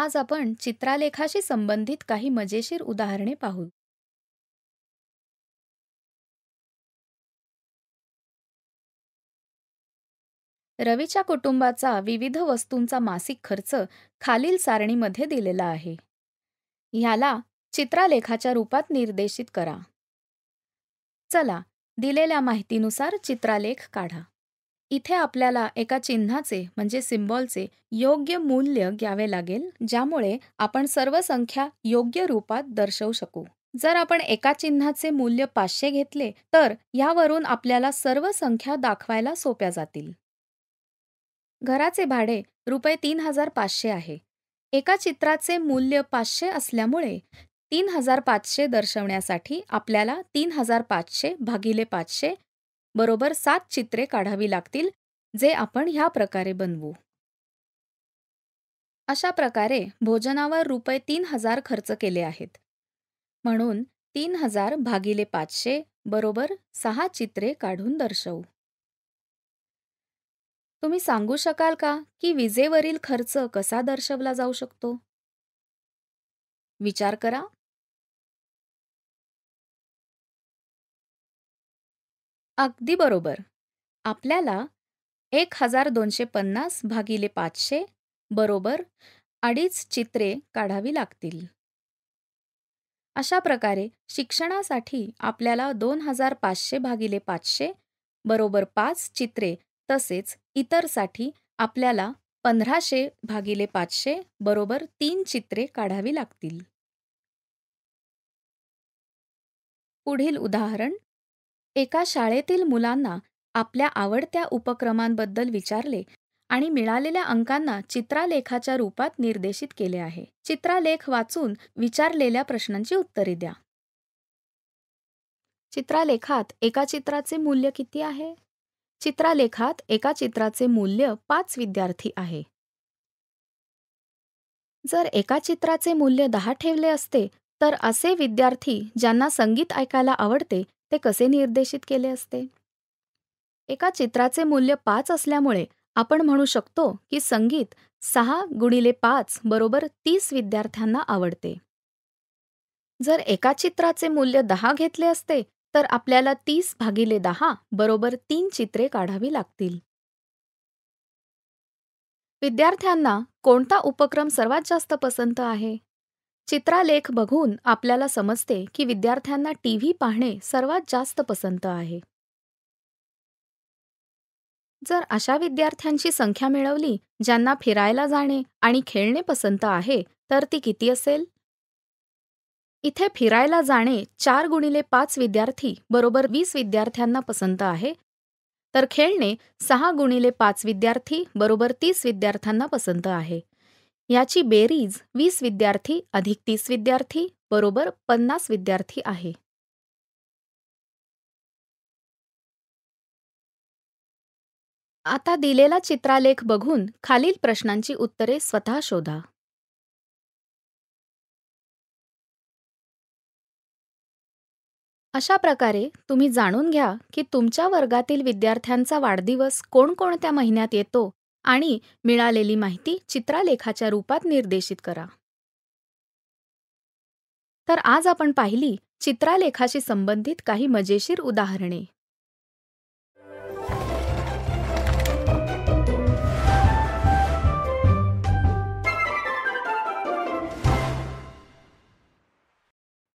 आज आपण चित्रालेखाशी संबंधित काही मजेशीर उदाहरणे पाहू रवीच्या कुटुंबाचा विविध वस्तूंचा मासिक खर्च खालील सारणीमध्ये दिलेला आहे ह्याला चित्रालेखाच्या रूपात निर्देशित करा चला दिलेल्या माहितीनुसार चित्रालेख काढा इथे आपल्याला एका चिन्हाचे म्हणजे सिम्बॉलचे योग्य मूल्य घ्यावे लागेल ज्यामुळे आपण सर्व संख्या योग्य रूपात दर्शवू शकू जर आपण एका चिन्हाचे मूल्य पाचशे घेतले तर यावरून आपल्याला सर्व संख्या दाखवायला सोप्या जातील घराचे भाडे रुपये तीन हजार पाचशे आहे एका चित्राचे मूल्य पाचशे असल्यामुळे तीन हजार पाचशे दर्शवण्यासाठी आपल्याला तीन हजार पाचशे भागिले पाचशे बरोबर सात चित्रे काढावी लागतील जे आपण ह्या प्रकारे बनवू अशा प्रकारे भोजनावर रुपये तीन हजार खर्च केले आहेत म्हणून तीन हजार भागिले पाचशे बरोबर सहा चित्रे काढून दर्शवू तुम्ही सांगू शकाल का की विजेवरील खर्च कसा दर्शवला जाऊ शकतो विचार करा अगदी बरोबर आपल्याला एक हजार दोनशे पन्नास भागिले पाचशे बरोबर अडीच चित्रे काढावी लागतील अशा प्रकारे शिक्षणासाठी आपल्याला दोन हजार पाचशे भागिले पाचशे बरोबर पाच चित्रे तसेच इतरसाठी आपल्याला पंधराशे भागिले पाचशे बरोबर तीन चित्रे काढावी लागतील पुढील उदाहरण एका शाळेतील मुलांना आपल्या आवडत्या उपक्रमांबद्दल विचारले आणि मिळालेल्या अंकांना चित्रालेखाच्या रूपात निर्देशित केले आहे चित्रालेख वाचून विचारलेल्या प्रश्नांची उत्तरे द्या चित्रालेखात एका चित्राचे मूल्य किती आहे चित्रालेखात एका चित्राचे मूल्य पाच विद्यार्थी आहे जर एका चित्राचे मूल्य दहा ठेवले असते तर असे विद्यार्थी ज्यांना संगीत ऐकायला आवडते ते कसे निर्देशित केले असते एका चित्राचे मूल्य पाच असल्यामुळे आपण म्हणू शकतो की संगीत सहा गुणिले पाच बरोबर तीस विद्यार्थ्यांना आवडते जर एका चित्राचे मूल्य दहा घेतले असते तर आपल्याला तीस भागिले दहा बरोबर तीन चित्रे काढावी लागतील विद्यार्थ्यांना कोणता उपक्रम सर्वात जास्त पसंत आहे चित्रालेख बघून आपल्याला समजते की विद्यार्थ्यांना टीव्ही पाहणे सर्वात जास्त पसंत आहे जर अशा विद्यार्थ्यांची संख्या मिळवली ज्यांना फिरायला जाणे आणि खेळणे पसंत आहे तर ती किती असेल इथे फिरायला जाणे चार गुणिले पाच विद्यार्थी बरोबर वीस विद्यार्थ्यांना पसंत आहे तर खेळणे सहा गुणिले पाच विद्यार्थी बरोबर तीस विद्यार्थ्यांना पसंत आहे याची बेरीज वीस विद्यार्थी अधिक तीस विद्यार्थी बरोबर पन्नास विद्यार्थी आहे आता दिलेला चित्रालेख बघून खालील प्रश्नांची उत्तरे स्वतः शोधा अशा प्रकारे तुम्ही जाणून घ्या की तुमच्या वर्गातील विद्यार्थ्यांचा वाढदिवस कोणकोणत्या महिन्यात येतो आणि मिळालेली माहिती चित्रालेखाच्या रूपात निर्देशित करा तर आज आपण पाहिली चित्रालेखाशी संबंधित काही मजेशीर उदाहरणे